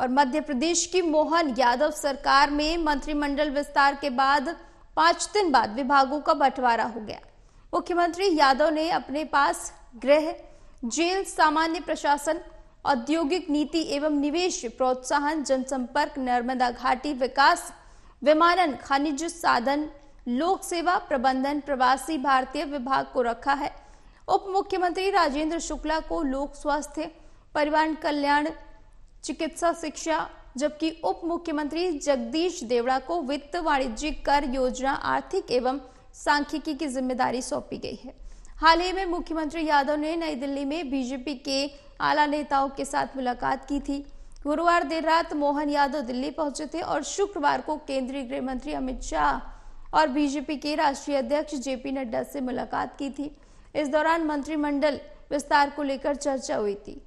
और मध्य प्रदेश की मोहन यादव सरकार में मंत्रिमंडल विस्तार के बाद पांच दिन बाद विभागों का बंटवारा हो गया मुख्यमंत्री यादव ने अपने पास गृह जेल सामान्य प्रशासन औद्योगिक नीति एवं निवेश प्रोत्साहन जनसंपर्क नर्मदा घाटी विकास विमानन खनिज साधन लोक सेवा प्रबंधन प्रवासी भारतीय विभाग को रखा है उप मुख्यमंत्री राजेंद्र शुक्ला को लोक स्वास्थ्य परिवार कल्याण चिकित्सा शिक्षा जबकि उप मुख्यमंत्री जगदीश देवड़ा को वित्त वाणिज्यिक कर योजना आर्थिक एवं सांख्यिकी की जिम्मेदारी सौंपी गई है हाल ही में मुख्यमंत्री यादव ने नई दिल्ली में बीजेपी के आला नेताओं के साथ मुलाकात की थी गुरुवार देर रात मोहन यादव दिल्ली पहुंचे थे और शुक्रवार को केंद्रीय गृह मंत्री अमित शाह और बीजेपी के राष्ट्रीय अध्यक्ष जेपी नड्डा से मुलाकात की थी इस दौरान मंत्रिमंडल विस्तार को लेकर चर्चा हुई थी